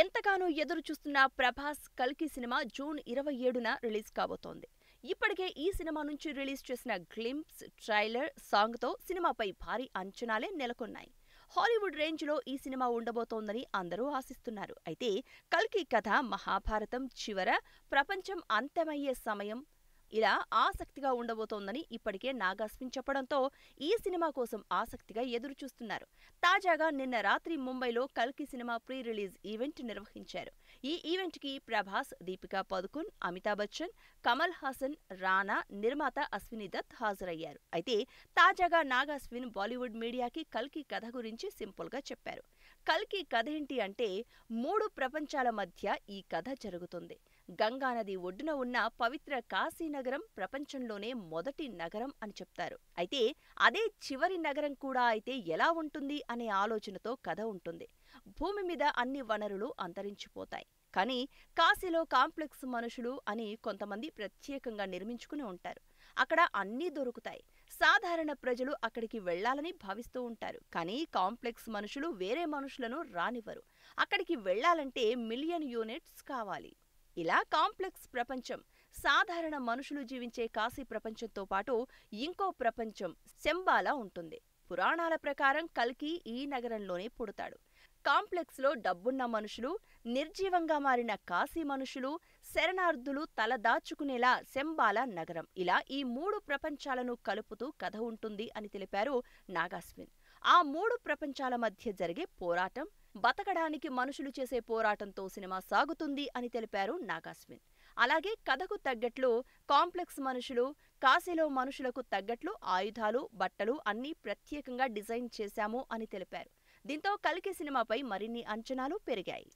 ఎంతగానో ఎదురు చూస్తున్న ప్రభాస్ కల్కి సినిమా జూన్ ఇరవై ఏడున రిలీజ్ కాబోతోంది ఇప్పటికే ఈ సినిమా నుంచి రిలీజ్ చేసిన గ్లింప్స్ ట్రైలర్ సాంగ్తో సినిమాపై భారీ అంచనాలే నెలకొన్నాయి హాలీవుడ్ రేంజ్లో ఈ సినిమా ఉండబోతోందని అందరూ ఆశిస్తున్నారు అయితే కల్కి కథ మహాభారతం చివర ప్రపంచం అంతమయ్యే సమయం ఇలా ఆసక్తిగా ఉండబోతోందని ఇప్పటికే నాగాస్మిన్ చెప్పడంతో ఈ సినిమా కోసం ఆసక్తిగా ఎదురు చూస్తున్నారు తాజాగా నిన్న రాత్రి ముంబైలో కల్కి సినిమా ప్రీ రిలీజ్ ఈవెంట్ నిర్వహించారు ఈ ఈవెంట్ కి ప్రభాస్ దీపికా పదుకున్ అమితాబ్ బచ్చన్ కమల్ హాసన్ రానా నిర్మాత అశ్విని దత్ హాజరయ్యారు అయితే తాజాగా నాగాస్విన్ బాలీవుడ్ మీడియాకి కల్కి కథ గురించి సింపుల్ గా చెప్పారు కల్కి కథ ఏంటి అంటే మూడు ప్రపంచాల మధ్య ఈ కథ జరుగుతుంది గంగానది ఒడ్డున ఉన్న పవిత్ర కాశీనగరం ప్రపంచంలోనే మొదటి నగరం అని చెప్తారు అయితే అదే చివరి నగరం కూడా అయితే ఎలా ఉంటుంది అనే ఆలోచనతో కథ ఉంటుంది భూమి మీద అన్ని వనరులు అంతరించిపోతాయి కానీ కాశీలో కాంప్లెక్స్ మనుషులు అని కొంతమంది ప్రత్యేకంగా నిర్మించుకుని ఉంటారు అక్కడ అన్నీ దొరుకుతాయి సాధారణ ప్రజలు అక్కడికి వెళ్లాలని భావిస్తూ ఉంటారు కానీ కాంప్లెక్స్ మనుషులు వేరే మనుషులను రానివ్వరు అక్కడికి వెళ్లాలంటే మిలియన్ యూనిట్స్ కావాలి ఇలా కాంప్లెక్స్ ప్రపంచం సాధారణ మనుషులు జీవించే కాశీ ప్రపంచంతో పాటు ఇంకో ప్రపంచం శంబాలా ఉంటుంది పురాణాల ప్రకారం కల్కి ఈ నగరంలోనే పుడతాడు కాంప్లెక్స్లో డబ్బున్న మనుషులు నిర్జీవంగా మారిన కాశీ మనుషులు శరణార్థులు తలదాచుకునేలా శంబాల నగరం ఇలా ఈ మూడు ప్రపంచాలను కలుపుతూ కథ ఉంటుంది అని తెలిపారు నాగాస్మిన్ ఆ మూడు ప్రపంచాల మధ్య జరిగే పోరాటం బతకడానికి మనుషులు చేసే పోరాటంతో సినిమా సాగుతుంది అని తెలిపారు నాగాస్విన్ అలాగే కథకు తగ్గట్లు కాంప్లెక్స్ మనుషులు కాశీలో మనుషులకు తగ్గట్లు ఆయుధాలు బట్టలు అన్నీ ప్రత్యేకంగా డిజైన్ చేశాము అని తెలిపారు దీంతో కలికి సినిమాపై మరిన్ని అంచనాలు పెరిగాయి